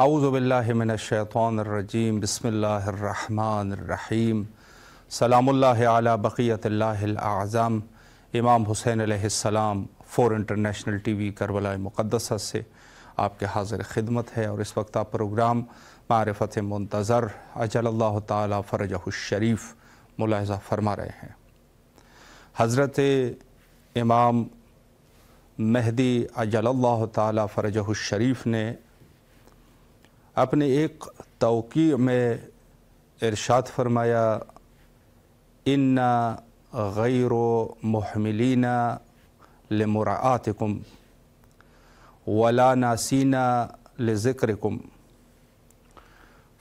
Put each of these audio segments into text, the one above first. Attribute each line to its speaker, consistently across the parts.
Speaker 1: रहीम बसमीम सलाम्ल आला आज़म इमाम हुसैन सलाम for international TV Karbala मुक़दस से आपके हाजिर ख़िदमत है और इस वक्त आप प्रोग्राम मारफत मंतज़र अजल तरजरीफ़ मुलाजा फरमा रहे हैं हज़रत इमाम महदी अजल तरजशरीफ़ ने अपने एक तोक़ी में इरशाद फरमाया इन्ना गैर महमिलीना लमरातकुम वला नासीना कुम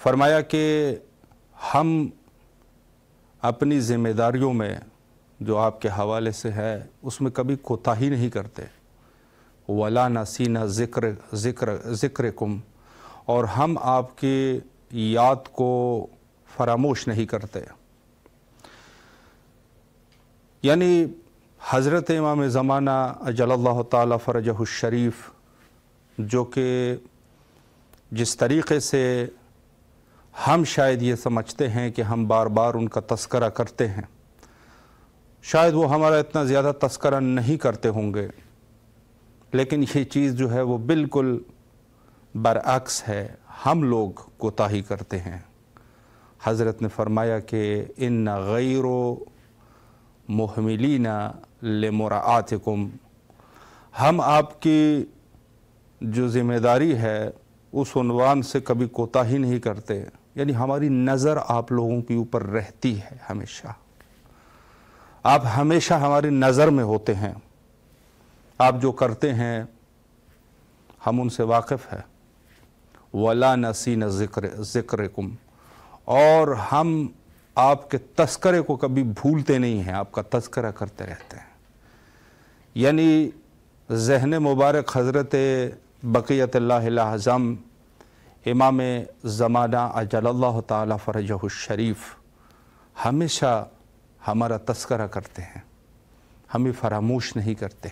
Speaker 1: फरमाया कि हम अपनी ज़िम्मेदारियों में जो आपके हवाले से है उसमें कभी कोताही नहीं करते वला नासीना ज़िक्र ज़िक्र ज़िक्रकुम और हम आपकी याद को फरामोश नहीं करते यानी हज़रत इमाम ज़माना अजल्ला तरजहशरीफ़ जो कि जिस तरीक़े से हम शायद ये समझते हैं कि हम बार बार उनका तस्करा करते हैं शायद वो हमारा इतना ज़्यादा तस्करा नहीं करते होंगे लेकिन ये चीज़ जो है वो बिल्कुल बरअक्स है हम लोग कोताही करते हैं हज़रत ने फरमाया कि इन गैर आते लमरातकुम हम आपकी जो ज़िम्मेदारी है उस उनवान से कभी कोताही नहीं करते यानी हमारी नज़र आप लोगों के ऊपर रहती है हमेशा आप हमेशा हमारी नज़र में होते हैं आप जो करते हैं हम उनसे वाकिफ़ हैं वला नसीन ज़िक्र ज़िक्र कुम और हम आपके तस्करे को कभी भूलते नहीं हैं आपका तस्करा करते रहते हैं यानी जहन मुबारक हज़रत बक़ीत लाजम इमाम ज़माना अजल्ला तरजरीफ़ हमेशा हमारा तस्करा करते हैं हमें फरामोश नहीं करते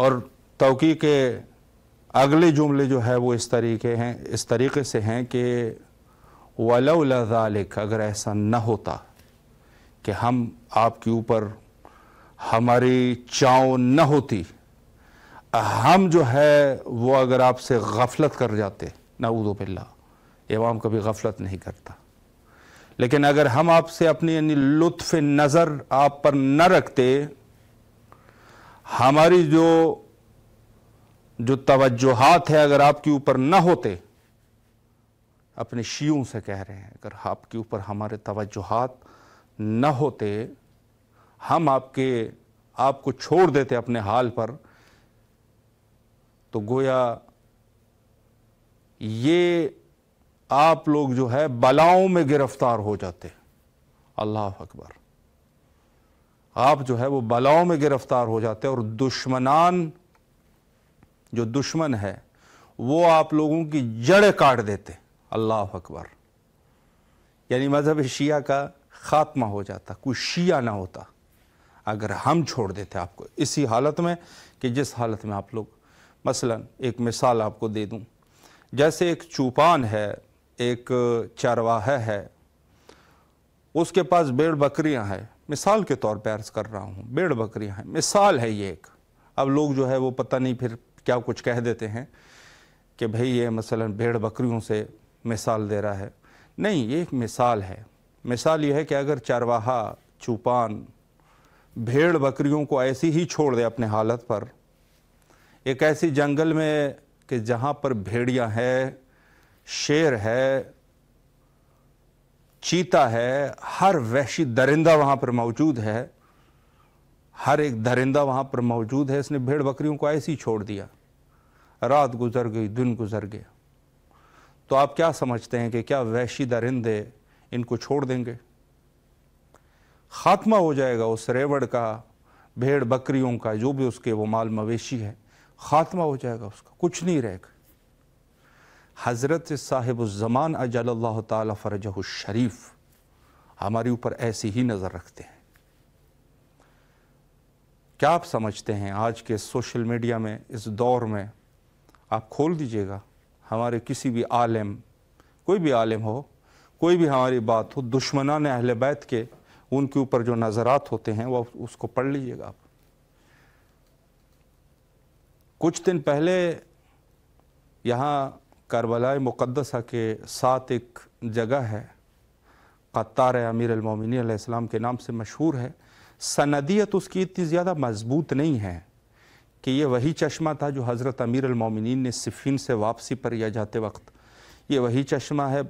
Speaker 1: और तोक़ी के अगले जुमले जो है वो इस तरीके हैं इस तरीके से हैं कि वलौलालिक अगर ऐसा न होता कि हम आपके ऊपर हमारी चाव न होती हम जो है वो अगर आपसे गफलत कर जाते नाउदबिल्ला इमाम कभी गफलत नहीं करता लेकिन अगर हम आपसे अपनी यानी लुत्फ नज़र आप पर न रखते हमारी जो जो तवज्जोहात है अगर आपके ऊपर न होते अपने शीयों से कह रहे हैं अगर आपके ऊपर हमारे तवज्जोहात न होते हम आपके आपको छोड़ देते अपने हाल पर तो गोया ये आप लोग जो है बलाओं में गिरफ्तार हो जाते अल्लाह अकबर आप जो है वो बलाओं में गिरफ्तार हो जाते और दुश्मनान जो दुश्मन है वो आप लोगों की जड़ काट देते अल्लाह अकबर यानी मज़हब शिया का ख़ात्मा हो जाता कोई शिया ना होता अगर हम छोड़ देते आपको इसी हालत में कि जिस हालत में आप लोग मसलन एक मिसाल आपको दे दूं जैसे एक चूपान है एक चरवाहा है उसके पास बेड़ बकरियां हैं मिसाल के तौर पर अर्ज़ कर रहा हूँ बेड़ बकरियां हैं मिसाल है ये एक अब लोग जो है वो पता नहीं फिर क्या कुछ कह देते हैं कि भाई ये मसलन भेड़ बकरियों से मिसाल दे रहा है नहीं ये मिसाल है मिसाल ये है कि अगर चारवाहा चूपान भेड़ बकरियों को ऐसी ही छोड़ दे अपने हालत पर एक ऐसी जंगल में कि जहाँ पर भेड़िया है शेर है चीता है हर वैशी दरिंदा वहाँ पर मौजूद है हर एक दरिंदा वहाँ पर मौजूद है इसने भेड़ बकरियों को ऐसे ही छोड़ दिया रात गुजर गई दिन गुजर गया तो आप क्या समझते हैं कि क्या वैशी दरिंदे इनको छोड़ देंगे ख़ात्मा हो जाएगा उस रेवड़ का भेड़ बकरियों का जो भी उसके वो माल मवेशी है ख़ात्मा हो जाएगा उसका कुछ नहीं रहेगा हज़रत साहिबुज़मान जमान अजल्ला शरीफ़ हमारे ऊपर ऐसी ही नज़र रखते हैं क्या आप समझते हैं आज के सोशल मीडिया में इस दौर में आप खोल दीजिएगा हमारे किसी भी आलम कोई भी आलम हो कोई भी हमारी बात हो दुश्मनान अहल बैत के उनके ऊपर जो नज़रात होते हैं वह उसको पढ़ लीजिएगा आप कुछ दिन पहले यहाँ करबला मुक़दसा के साथ एक जगह है कत्तार अमीर अलमिन के नाम से मशहूर है सनदियत उसकी इतनी ज़्यादा मजबूत नहीं है कि ये वही चश्मा था जो हज़रत अमीर अमीरमिन ने सिफिन से वापसी पर या जाते वक्त ये वही चश्मा है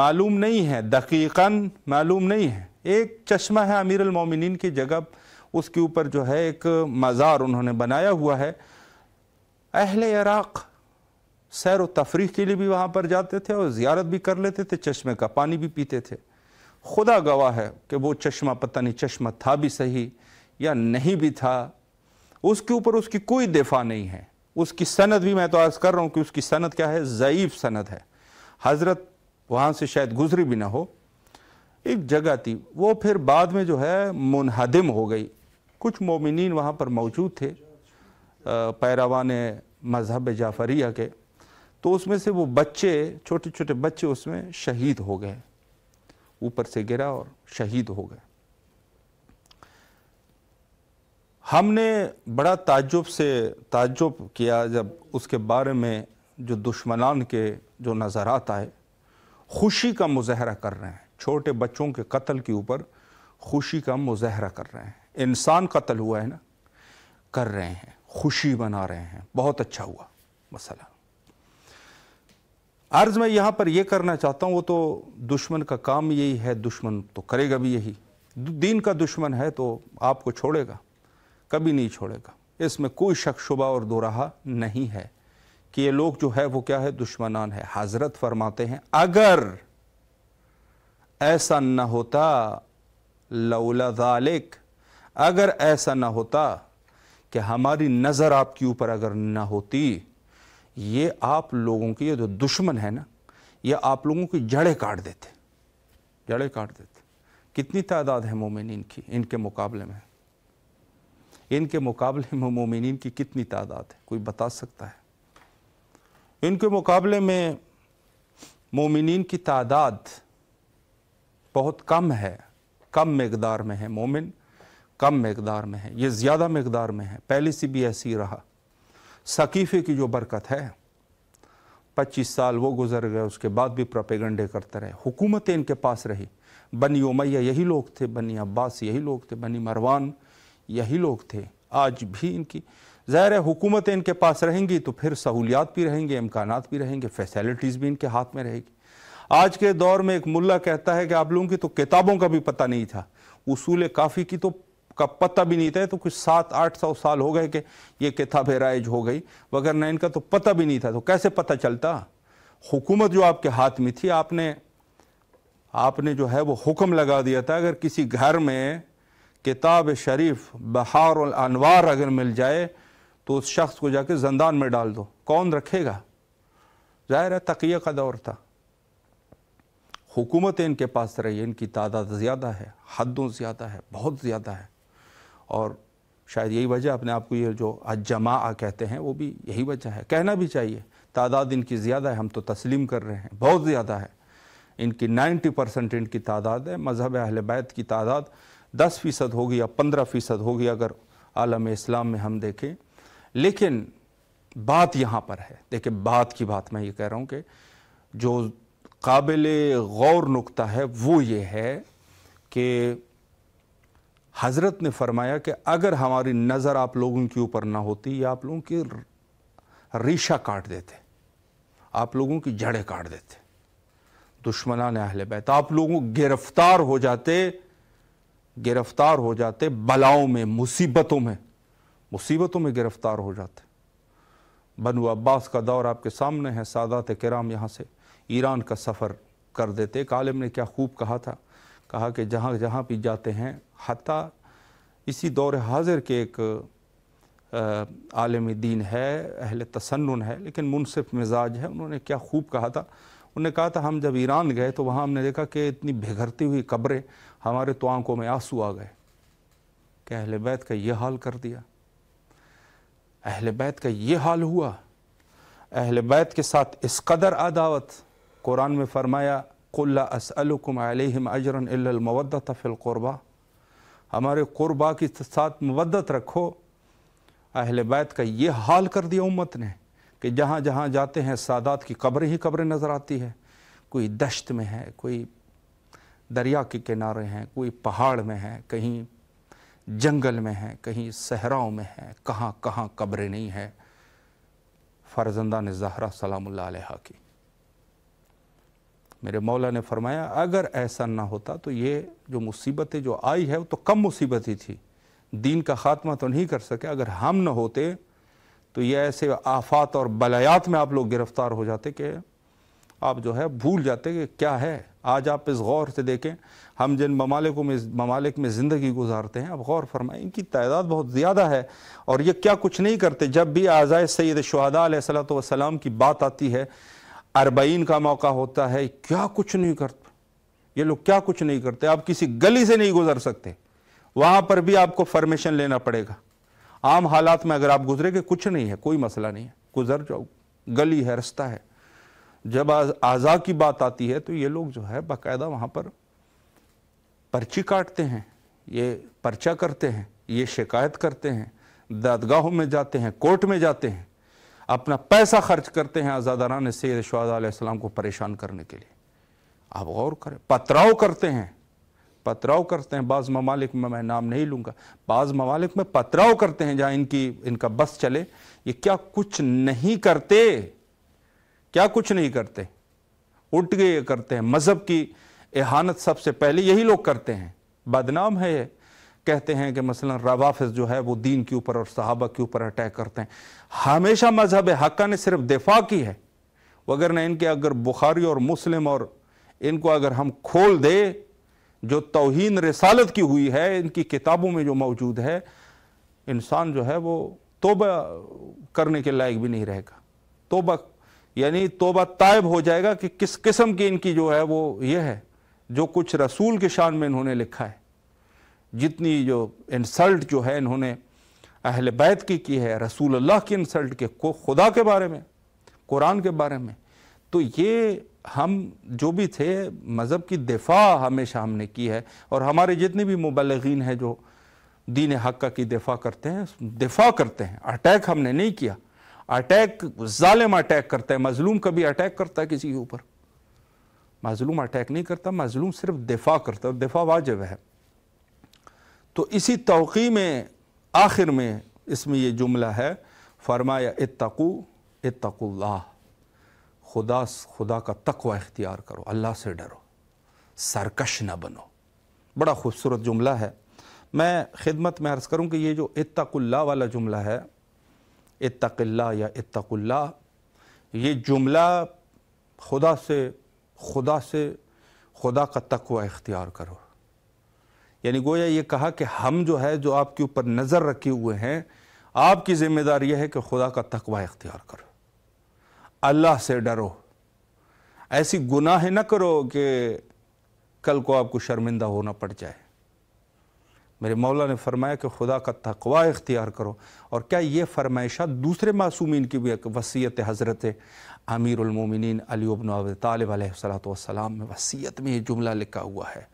Speaker 1: मालूम नहीं है दकीकन मालूम नहीं है एक चश्मा है अमीर अमीरमिन की जगह उसके ऊपर जो है एक मज़ार उन्होंने बनाया हुआ है अहल इराक़ सैर व तफरी के लिए भी वहाँ पर जाते थे और ज़्यारत भी कर लेते थे चश्मे का पानी भी पीते थे खुदा गवाह है कि वो चश्मा पता नहीं चश्मा था भी सही या नहीं भी था उसके ऊपर उसकी कोई दिफा नहीं है उसकी सनद भी मैं तो आज कर रहा हूँ कि उसकी सनद क्या है ज़यीफ़ सनद है हज़रत वहाँ से शायद गुजरी भी ना हो एक जगह थी वो फिर बाद में जो है मुनहदम हो गई कुछ मोमिन वहाँ पर मौजूद थे पैरावान मजहब जाफरिया के तो उसमें से वो बच्चे छोटे छोटे बच्चे उसमें शहीद हो गए ऊपर से गिरा और शहीद हो गए हमने बड़ा ताज्जुब से ताज्जुब किया जब उसके बारे में जो दुश्मनान के जो नज़रात आए खुशी का मुजाहरा कर रहे हैं छोटे बच्चों के कत्ल के ऊपर खुशी का मुजाहरा कर रहे हैं इंसान कत्ल हुआ है ना कर रहे हैं खुशी बना रहे हैं बहुत अच्छा हुआ मसला अर्ज मैं यहाँ पर यह करना चाहता हूँ वो तो दुश्मन का काम यही है दुश्मन तो करेगा भी यही दीन का दुश्मन है तो आपको छोड़ेगा कभी नहीं छोड़ेगा इसमें कोई शक शुबा और दोराहा नहीं है कि ये लोग जो है वो क्या है दुश्मनान है हजरत फरमाते हैं अगर ऐसा न होता लौला जालिक अगर ऐसा ना होता कि हमारी नज़र आपके ऊपर अगर ना होती ये आप लोगों के ये जो दुश्मन है ना ये आप लोगों की जड़ें काट देते जड़ें काट देते कितनी तादाद है मोमिन की इनके मुकाबले में इनके मुकाबले में मोमिन की कितनी तादाद है कोई बता सकता है इनके मुकाबले में मोमिन की तादाद बहुत कम है कम मकदार में है मोमिन कम मकदार में है ये ज़्यादा मकदार में है पहले से भी ऐसी रहा सकीफ़े की जो बरकत है पच्चीस साल वो गुजर गए उसके बाद भी प्रोपेगंडे करते रहे हुकूमतें इनके पास रही बनी उमैया यही लोग थे बनी अब्बास यही लोग थे बनी मरवान यही लोग थे आज भी इनकी ज़ाहिर है हुकूमतें इनके पास रहेंगी तो फिर सहूलियात भी रहेंगे इम्कान भी रहेंगे फैसेलिटीज़ भी इनके हाथ में रहेगी आज के दौर में एक मुल्ला कहता है कि आप लोगों की तो किताबों का भी पता नहीं था उसूल काफ़ी की तो का पता भी नहीं था तो कुछ सात आठ सौ साल हो गए कि ये किताब राइज हो गई वगैरह इनका तो पता भी नहीं था तो कैसे पता चलता हुकूमत जो आपके हाथ में थी आपने आपने जो है वो हुक्म लगा दिया था अगर किसी घर में किताब शरीफ बहार अनवार अगर मिल जाए तो उस शख्स को जाके जंदान में डाल दो कौन रखेगा जाहिर है तकिए का दौर था हुकूमतें इनके पास रही इनकी तादाद ज़्यादा है हदों ज़्यादा है बहुत ज़्यादा है और शायद यही वजह अपने आप को ये जो अजमा कहते हैं वो भी यही वजह है कहना भी चाहिए तादाद इनकी ज़्यादा है हम तो तस्लीम कर रहे हैं बहुत ज़्यादा है इनकी 90 परसेंट इनकी तादाद है मज़हब अहल बैत की तादाद 10 फ़ीसद होगी या 15 फ़ीसद होगी अगर आलम इस्लाम में हम देखें लेकिन बात यहाँ पर है देखिए बात की बात मैं ये कह रहा हूँ कि जो काबिल गौर नुकता है वो ये है कि हज़रत ने फरमाया कि अगर हमारी नज़र आप लोगों के ऊपर ना होती या आप लोगों की रीशा काट देते आप लोगों की जड़ें काट देते दुश्मना ने अहल बैत आप लोगों गिरफ्तार हो जाते गिरफ्तार हो जाते बलाओं में मुसीबतों में मुसीबतों में गिरफ्तार हो जाते बनु अब्बास का दौर आपके सामने है सादात कराम यहाँ से ईरान का सफ़र कर देते कालिम ने क्या खूब कहा था कहा कि जहाँ जहाँ भी जाते हैं हती इसी दौर हाजिर के एक आलम दीन है अहल तसन्न है लेकिन मुनसिफ मिजाज है उन्होंने क्या खूब कहा था उन्होंने कहा था हम जब ईरान गए तो वहाँ हमने देखा कि इतनी भिघरती हुई कब्रें हमारे तो आंखों में आंसू आ गए कि अहल बैत का ये हाल कर दिया अहल बैत का ये हाल हुआ अहल बैत के साथ इस कदर अदावत कुरान में फरमाया لا ला عليهم अलैहिम अजरन इल्लमवदत في क़ुरबा हमारे क़ुरबा के साथ मवदत रखो अहले बैत का ये हाल कर दिया उम्मत ने कि जहाँ जहाँ जाते हैं सादात की कब्रें ही कब्रें नज़र आती है कोई दश्त में है कोई दरिया के किनारे हैं कोई पहाड़ में है कहीं जंगल में है कहीं सहराओं में है कहाँ कहाँ कब्रें नहीं है फ़रजंदा ने जहरा सलाम की मेरे मौला ने फरमाया अगर ऐसा ना होता तो ये जो मुसीबतें जो आई है वो तो कम मुसीबत ही थी दीन का ख़ात्मा तो नहीं कर सके अगर हम ना होते तो ये ऐसे आफात और बलायात में आप लोग गिरफ़्तार हो जाते कि आप जो है भूल जाते कि क्या है आज आप इस गौर से देखें हम जिन ममालिकों में ममालिक में ज़िंदगी गुजारते हैं आप गौर फरमाएं इनकी तादाद बहुत ज़्यादा है और ये क्या कुछ नहीं करते जब भी आज़ाद सैद शहदा सलात वसलाम की बात आती है अरबईन का मौका होता है क्या कुछ नहीं करते ये लोग क्या कुछ नहीं करते आप किसी गली से नहीं गुजर सकते वहां पर भी आपको फॉर्मेशन लेना पड़ेगा आम हालात में अगर आप गुजरे के कुछ नहीं है कोई मसला नहीं है गुजर जाओ गली है रास्ता है जब आज़ा की बात आती है तो ये लोग जो है बाकायदा वहाँ पर पर्ची काटते हैं ये पर्चा करते हैं ये शिकायत करते हैं दादगाहों में जाते हैं कोर्ट में जाते हैं अपना पैसा खर्च करते हैं ने सैद शहदाम को परेशान करने के लिए आप गौर करें पथराव करते हैं पथराव करते हैं बाज़ ममालिक में मैं नाम नहीं लूँगा बाज़ ममालिक में पथराव करते हैं जहाँ इनकी इनका बस चले ये क्या कुछ नहीं करते क्या कुछ नहीं करते उठ गए करते हैं मज़हब की एहानत सबसे पहले यही लोग करते हैं बदनाम है ये कहते हैं कि मसला रवाफिज जो है वो दीन के ऊपर और सहाबा के ऊपर अटैक करते हैं हमेशा मजहब हक्का ने सिर्फ दिफा की है वगैरह ना इनके अगर बुखारी और मुस्लिम और इनको अगर हम खोल दे जो तोहन रसालत की हुई है इनकी किताबों में जो मौजूद है इंसान जो है वो तोबा करने के लायक भी नहीं रहेगा तोबा यानी तोबा तायब हो जाएगा कि किस किस्म की इनकी जो है वो ये है जो कुछ रसूल के शान में इन्होंने लिखा है जितनी जो इंसल्ट जो है इन्होंने अहल बैत की की है रसूल अल्लाह की इंसल्ट के को खुदा के बारे में कुरान के बारे में तो ये हम जो भी थे मज़हब की दिफा हमेशा हमने की है और हमारे जितने भी मुबलगिन हैं जो दीन हक़ की दिफा करते हैं दिफा करते हैं अटैक हमने नहीं किया अटैक ालिम अटैक करता है मजलूम कभी अटैक करता है किसी के ऊपर मजलूम अटैक नहीं करता मजलूम सिर्फ दिफा करता है दिफा वाजिब है तो इसी तोक़ी में आखिर में इसमें ये जुमला है फरमाया इतकू इतकुल्ला खुदा खुदा का तकवा इख्तियार करो अल्लाह से डरो सरकश ना बनो बड़ा खूबसूरत जुमला है मैं खिदमत में अर्ज़ करूँ कि ये जो इतकुल्ला वाला जुमला है इतकल्ला या इतकुल्ला ये जुमला खुदा से खुदा से खुदा का तकवा इख्तियार करो यानी गोया ये कहा कि हम जो है जो आपके ऊपर नज़र रखे हुए हैं आपकी जिम्मेदारी यह है कि खुदा का तकवा इख्तियार करो अल्लाह से डरो ऐसी गुनाह ना करो कि कल को आपको शर्मिंदा होना पड़ जाए मेरे मौला ने फरमाया कि खुदा का तकवा इख्तियार करो और क्या ये फरमाइशा दूसरे मासूमिन की भी वसीयत हज़रत अमीरमिन अलीबन तालब सलात में वसीयत में ये जुमला लिखा हुआ है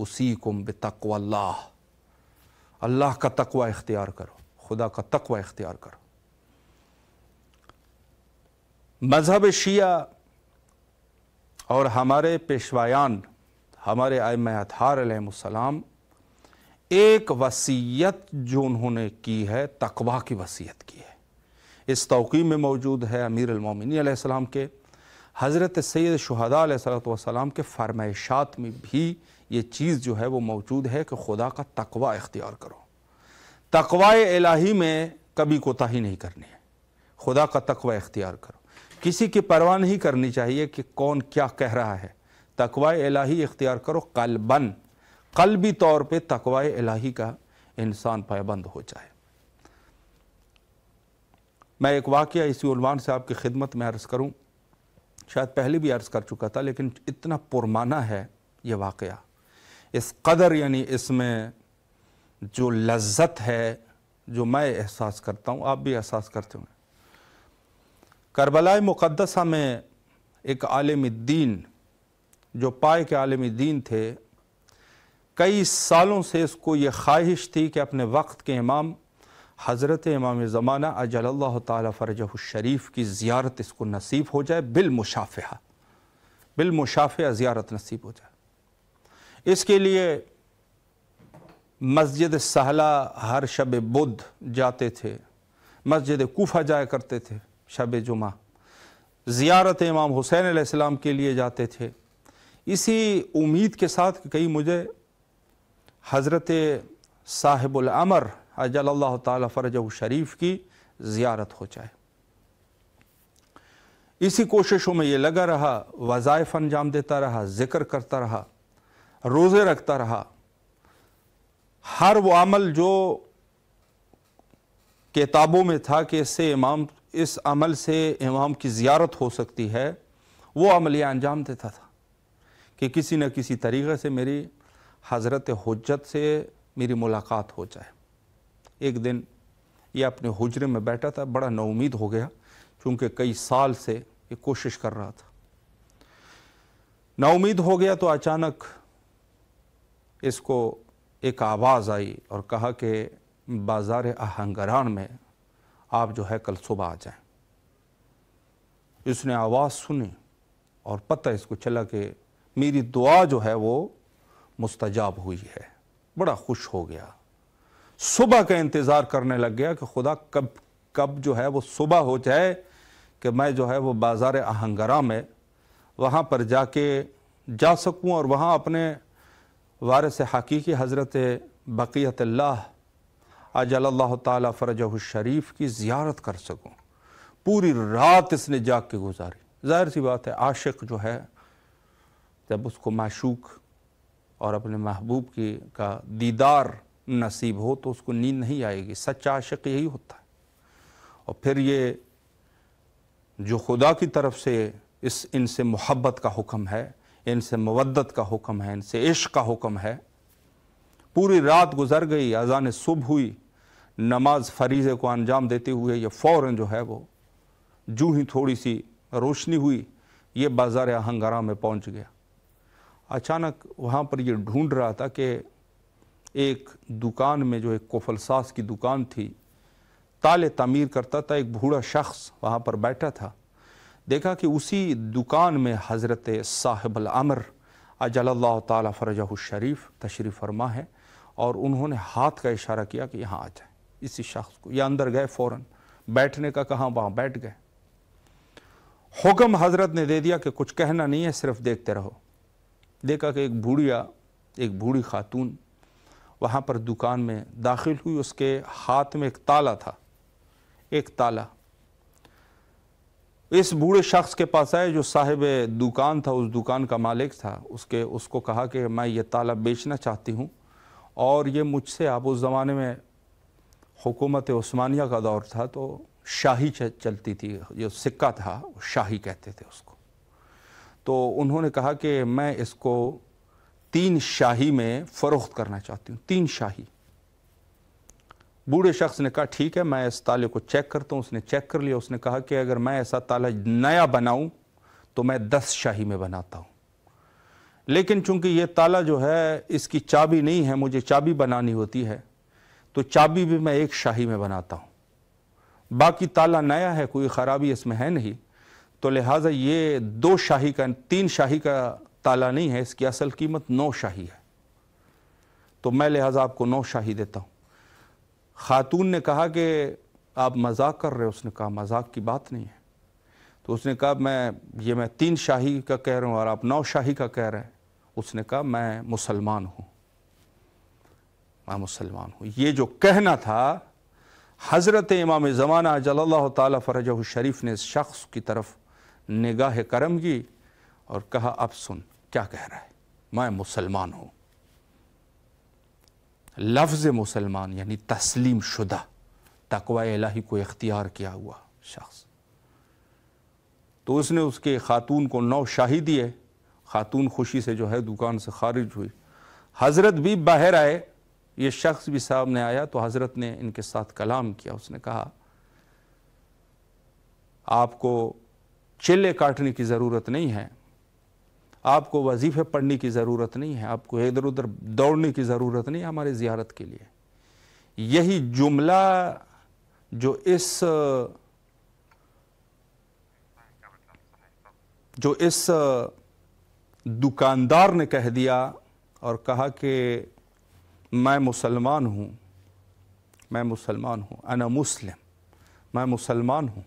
Speaker 1: उसी कुम बतकवल्ला अल्लाह का तकवा इख्तियार करो खुदा का तकवा इख्तियार करो मज़हब शिया और हमारे पेशवायान हमारे आयम अतहारसलाम एक वसीयत जो उन्होंने की है तकवा की वसीयत की है इस तोक़ी में मौजूद है अमीर अलमोमिन के हज़रत सैद शहदा सलाम के फरमाइशात में भी ये चीज़ जो है वो मौजूद है कि खुदा का तकवा इख्तियार करो तकवा इलाही में कभी कोताही नहीं करनी है खुदा का तकवा इख्तियार करो किसी की परवाह नहीं करनी चाहिए कि कौन क्या कह रहा है तकवा इलाही इख्तियार करो कलबन कलबी तौर पे तकवा इलाही का इंसान पाबंद हो जाए मैं एक वाक्य इसी उलवान से आपकी खिदमत में अर्ज़ करूँ शायद पहले भी अर्ज़ कर चुका था लेकिन इतना पुरमाना है ये वाकया इस कदर यानी इसमें जो लज्जत है जो मैं एहसास करता हूँ आप भी एहसास करते होंगे करबला मुक़दसा में एक आलम दीन जो पाए के आलम दीन थे कई सालों से इसको ये ख्वाहिश थी कि अपने वक्त के इमाम हज़रत इमाम ज़माना अजल तरजह शरीफ की ज़्यारत इसको नसीब हो जाए बिल मुशाफ़ा बिल मुशाफ़ा ज़्यारत नसीब हो जाए इसके लिए मस्जिद सहला हर शब बुद्ध जाते थे मस्जिद कोफा जाया करते थे शब जुमा ज़ियारत इमाम हुसैन आसमाम के लिए जाते थे इसी उम्मीद के साथ कई मुझे हज़रत साहिबुलमर अजल तरज शरीफ की ज़ियारत हो जाए इसी कोशिशों में ये लगा रहा वज़ाइफ अंजाम देता रहा ज़िक्र करता रहा रोज़े रखता रहा हर वो अमल जो किताबों में था कि इससे इमाम इस अमल से इमाम की ज़ियारत हो सकती है वो अमल यह अंजाम देता था कि किसी न किसी तरीक़े से मेरी हज़रत हजत से मेरी मुलाकात हो जाए एक दिन ये अपने हजरे में बैठा था बड़ा नाउमीद हो गया क्योंकि कई साल से ये कोशिश कर रहा था नाउमीद हो गया तो अचानक इसको एक आवाज़ आई और कहा कि बाज़ार आहंगरान में आप जो है कल सुबह आ जाएं इसने आवाज़ सुनी और पता इसको चला कि मेरी दुआ जो है वो मुस्तजाब हुई है बड़ा खुश हो गया सुबह का इंतज़ार करने लग गया कि खुदा कब कब जो है वो सुबह हो जाए कि मैं जो है वो बाज़ार आहंगरा में वहाँ पर जाके जा सकूँ और वहाँ अपने वारस हकीकी हज़रत बक़ीत अल्लाह तरज शरीफ की ज़्यारत कर सकूँ पूरी रात इसने जाग के गुजारी ज़ाहिर सी बात है आशिक जो है जब उसको माशूक और अपने महबूब की का दीदार नसीब हो तो उसको नींद नहीं आएगी सच्चा आशिक यही होता है और फिर ये जो खुदा की तरफ से इस इनसे मोहब्बत का हुक्म है इनसे मवदत का हुक्म है इनसे इश्क का हुक्म है पूरी रात गुजर गई अजान सुबह हुई नमाज फरीज़े को अंजाम देते हुए ये फ़ौर जो है वो जू ही थोड़ी सी रोशनी हुई ये बाज़ार आहंगारा में पहुंच गया अचानक वहाँ पर ये ढूंढ रहा था कि एक दुकान में जो एक कोफलसास की दुकान थी ताले तमीर करता था एक बूढ़ा शख्स वहाँ पर बैठा था देखा कि उसी दुकान में हज़रत साहिबल अमर अजल्ला तरजह शरीफ तशरीफ़ फरमा है और उन्होंने हाथ का इशारा किया कि यहाँ आ जाए इसी शख्स को या अंदर गए फ़ौर बैठने का कहाँ वहाँ बैठ गए हुक्म हज़रत ने दे दिया कि कुछ कहना नहीं है सिर्फ देखते रहो देखा कि एक बूढ़िया एक बूढ़ी खातून वहाँ पर दुकान में दाखिल हुई उसके हाथ में एक ताला था एक ताला इस बूढ़े शख्स के पास आए जो साहिब दुकान था उस दुकान का मालिक था उसके उसको कहा कि मैं ये ताला बेचना चाहती हूँ और ये मुझसे आप उस ज़माने में हुकूमत उस्मानिया का दौर था तो शाही चलती थी जो सिक्का था शाही कहते थे उसको तो उन्होंने कहा कि मैं इसको तीन शाही में फ़रोख्त करना चाहती हूँ तीन शाही बूढ़े शख्स ने कहा ठीक है मैं इस ताले को चेक करता हूँ उसने चेक कर लिया उसने कहा कि अगर मैं ऐसा ताला नया बनाऊँ तो मैं दस शाही में बनाता हूँ लेकिन चूंकि ये ताला जो है इसकी चाबी नहीं है मुझे चाबी बनानी होती है तो चाबी भी मैं एक शाही में बनाता हूँ बाकी ताला नया है कोई ख़राबी इसमें है नहीं तो लिहाजा ये दो शाही का तीन शाही का ताला नहीं है इसकी असल कीमत नौ शाही है तो मैं लिहाजा आपको नौ शाही देता हूँ खातून ने कहा कि आप मजाक कर रहे हो उसने कहा मजाक की बात नहीं है तो उसने कहा मैं ये मैं तीन शाही का कह रहा हूँ और आप नौ शाही का कह रहे हैं उसने कहा मैं मुसलमान हूँ मैं मुसलमान हूँ ये जो कहना था हज़रत इमाम ज़माना जल्ला तरज शरीफ ने इस शख्स की तरफ निगाह करम की और कहा अब सुन क्या कह रहा है मैं मुसलमान हूँ लफ्ज़ मुसलमान यानी तस्लीम शुदा तकवा इलाही को इख्तियार किया हुआ शख्स तो उसने उसके ख़ातून को नौ शाही दिए ख़ातून खुशी से जो है दुकान से खारिज हुई हज़रत भी बाहर आए ये शख्स भी सामने आया तो हज़रत ने इनके साथ कलाम किया उसने कहा आपको चिल्ले काटने की ज़रूरत नहीं है आपको वजीफे पढ़ने की ज़रूरत नहीं है आपको इधर उधर दौड़ने की ज़रूरत नहीं है हमारे ज़ियारत के लिए यही जुमला जो इस जो इस दुकानदार ने कह दिया और कहा कि मैं मुसलमान हूँ मैं मुसलमान हूँ अना मुस्लिम मैं मुसलमान हूँ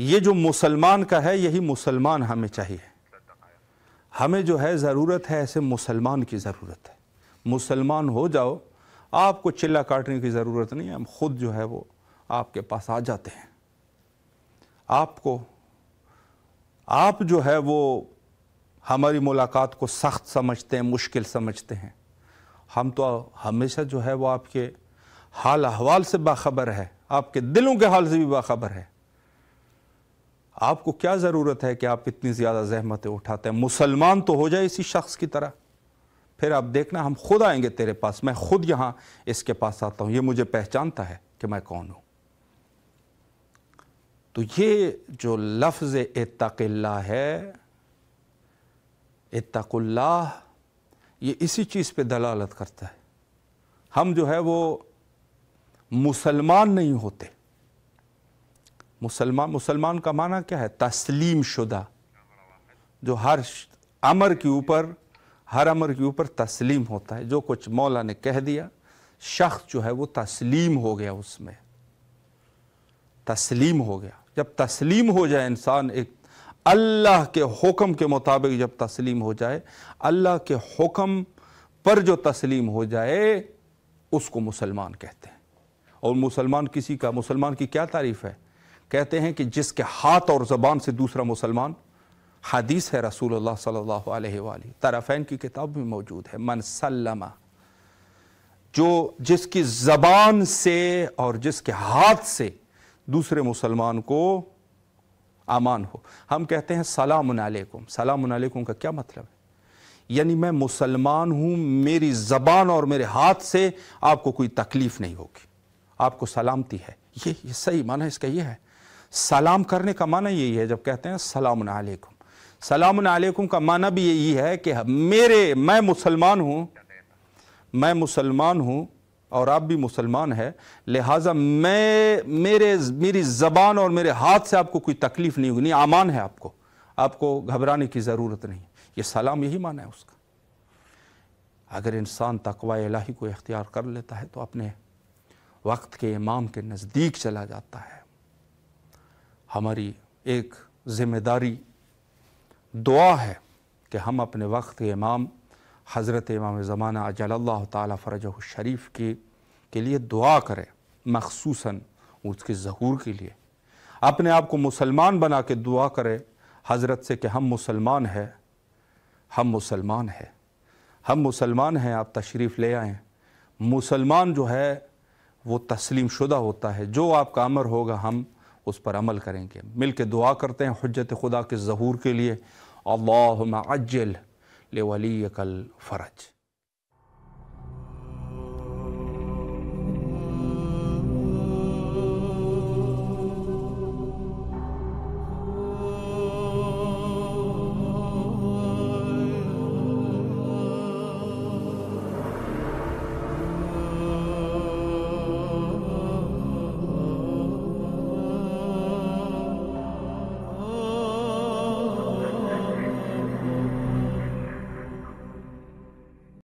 Speaker 1: ये जो मुसलमान का है यही मुसलमान हमें चाहिए हमें जो है ज़रूरत है ऐसे मुसलमान की ज़रूरत है मुसलमान हो जाओ आपको चिल्ला काटने की ज़रूरत नहीं है हम खुद जो है वो आपके पास आ जाते हैं आपको आप जो है वो हमारी मुलाकात को सख्त समझते हैं मुश्किल समझते हैं हम तो हमेशा जो है वो आपके हाल अहवाल से बाखबर है आपके दिलों के हाल से भी बाखबर है आपको क्या ज़रूरत है कि आप इतनी ज़्यादा जहमतें उठाते हैं मुसलमान तो हो जाए इसी शख्स की तरह फिर आप देखना हम खुद आएंगे तेरे पास मैं खुद यहाँ इसके पास आता हूँ ये मुझे पहचानता है कि मैं कौन हूँ तो ये जो लफ्ज़ इतकल्ला है इतकुल्ला ये इसी चीज़ पे दलालत करता है हम जो है वो मुसलमान नहीं होते मुसलमान मुसलमान का माना क्या है तस्लीम शुदा जो हर अमर के ऊपर हर अमर के ऊपर तस्लीम होता है जो कुछ मौला ने कह दिया शख्स जो है वो तस्लीम हो गया उसमें तस्लीम हो गया जब तस्लीम हो जाए इंसान एक अल्लाह के हुक्म के मुताबिक जब तस्लीम हो जाए अल्लाह के हुक्म पर जो तस्लीम हो जाए उसको मुसलमान कहते हैं और मुसलमान किसी का मुसलमान की क्या तारीफ़ है कहते हैं कि जिसके हाथ और ज़बान से दूसरा मुसलमान हदीस है रसूल अल्लाह सल्लल्लाहु अलैहि वसल्लम तरफ़ैन की किताब में मौजूद है मन सल्लमा जो जिसकी ज़बान से और जिसके हाथ से दूसरे मुसलमान को आमान हो हम कहते हैं सलाम अलैकुम सलाम अलैकुम का क्या मतलब है यानी मैं मुसलमान हूँ मेरी ज़बान और मेरे हाथ से आपको कोई तकलीफ़ नहीं होगी आपको सलामती है ये, ये सही माना इसका ये है सलाम करने का माना यही है जब कहते हैं सलाम अलैकुम सलाम अलैकुम का माना भी यही है कि मेरे मैं मुसलमान हूँ मैं मुसलमान हूँ और आप भी मुसलमान है लिहाजा मैं मेरे मेरी ज़बान और मेरे हाथ से आपको कोई तकलीफ़ नहीं होगी नहीं आमान है आपको आपको घबराने की ज़रूरत नहीं ये सलाम यही माना है उसका अगर इंसान तकवा इलाही को इख्तियार कर लेता है तो अपने वक्त के इमाम के नज़दीक चला जाता है हमारी एक ज़िम्मेदारी दुआ है कि हम अपने वक्त इमाम हज़रत इमाम ज़माना अजल्ला तरज शरीफ की के लिए दुआ करें मखसूस उसके ज़हूर के लिए अपने आप को मुसलमान बना के दुआ करें हज़रत से कि हम मुसलमान हैं हम मुसलमान हैं हम मुसलमान हैं आप तशरीफ़ ले आएँ मुसलमान जो है वो तस्लीम शुदा होता है जो आपका अमर होगा हम उस पर अमल करेंगे मिल के दुआ करते हैं हजरत खुदा के जहूर के लिए अल्लाह अज्जल ले वली कल फ़रज